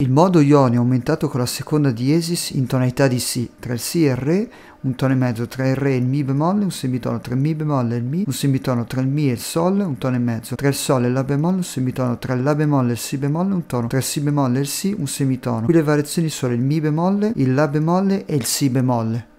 Il modo ionio è aumentato con la seconda diesis in tonalità di Si, tra il Si e il Re, un tono e mezzo tra il Re e il Mi bemolle, un semitono tra il Mi bemolle e il Mi, un semitono tra il Mi e il Sol, un tono e mezzo tra il Sol e La bemolle, un semitono tra il La bemolle e il Si bemolle, un tono tra il Si bemolle e il Si, un semitono. Qui le variazioni sono il Mi bemolle, il La bemolle e il Si bemolle.